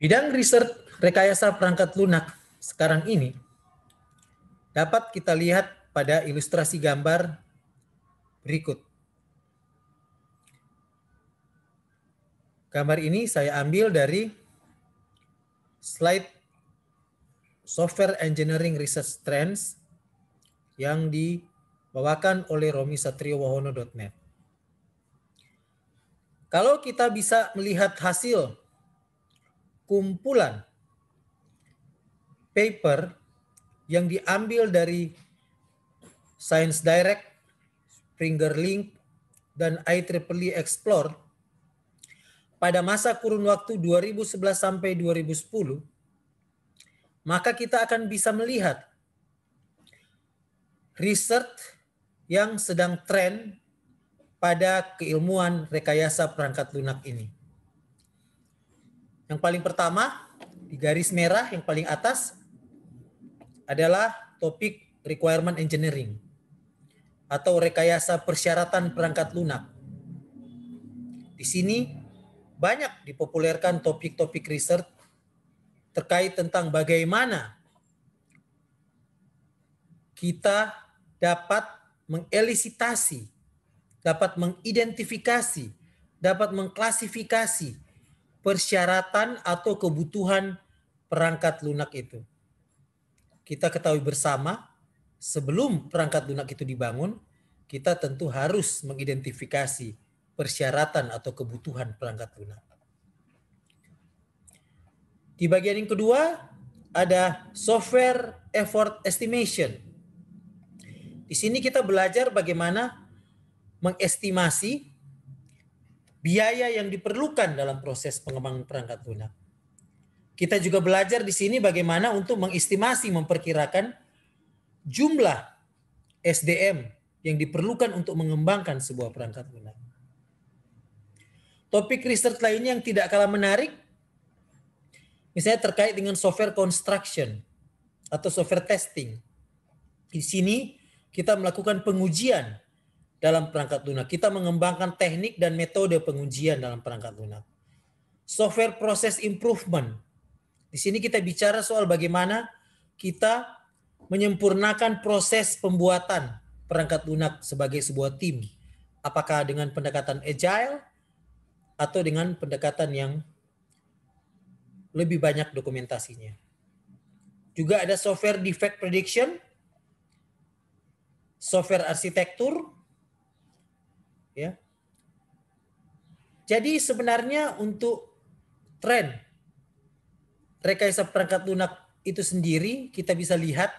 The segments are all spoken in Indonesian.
Bidang riset rekayasa perangkat lunak sekarang ini dapat kita lihat pada ilustrasi gambar berikut. Gambar ini saya ambil dari slide Software Engineering Research Trends yang dibawakan oleh Romi Satrio Kalau kita bisa melihat hasil kumpulan paper yang diambil dari Science Direct, Springer Link, dan IEEE e Explore pada masa kurun waktu 2011 sampai 2010, maka kita akan bisa melihat riset yang sedang tren pada keilmuan rekayasa perangkat lunak ini. Yang paling pertama, di garis merah yang paling atas adalah topik requirement engineering atau rekayasa persyaratan perangkat lunak. Di sini banyak dipopulerkan topik-topik riset terkait tentang bagaimana kita dapat mengelisitasi, dapat mengidentifikasi, dapat mengklasifikasi persyaratan atau kebutuhan perangkat lunak itu. Kita ketahui bersama, sebelum perangkat lunak itu dibangun, kita tentu harus mengidentifikasi persyaratan atau kebutuhan perangkat lunak. Di bagian yang kedua, ada software effort estimation. Di sini kita belajar bagaimana mengestimasi biaya yang diperlukan dalam proses pengembangan perangkat lunak. Kita juga belajar di sini bagaimana untuk mengestimasi, memperkirakan jumlah SDM yang diperlukan untuk mengembangkan sebuah perangkat lunak. Topik riset lainnya yang tidak kalah menarik, misalnya terkait dengan software construction atau software testing. Di sini kita melakukan pengujian dalam perangkat lunak. Kita mengembangkan teknik dan metode pengujian dalam perangkat lunak. Software proses improvement. Di sini kita bicara soal bagaimana kita menyempurnakan proses pembuatan perangkat lunak sebagai sebuah tim. Apakah dengan pendekatan agile atau dengan pendekatan yang lebih banyak dokumentasinya. Juga ada software defect prediction, software arsitektur, ya. Jadi sebenarnya untuk tren rekayasa perangkat lunak itu sendiri kita bisa lihat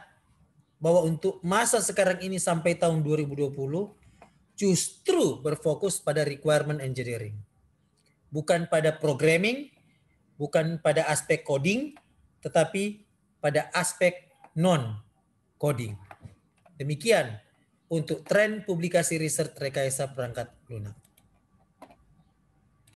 bahwa untuk masa sekarang ini sampai tahun 2020 justru berfokus pada requirement engineering. Bukan pada programming, bukan pada aspek coding, tetapi pada aspek non coding. Demikian untuk tren publikasi riset rekayasa perangkat lunak.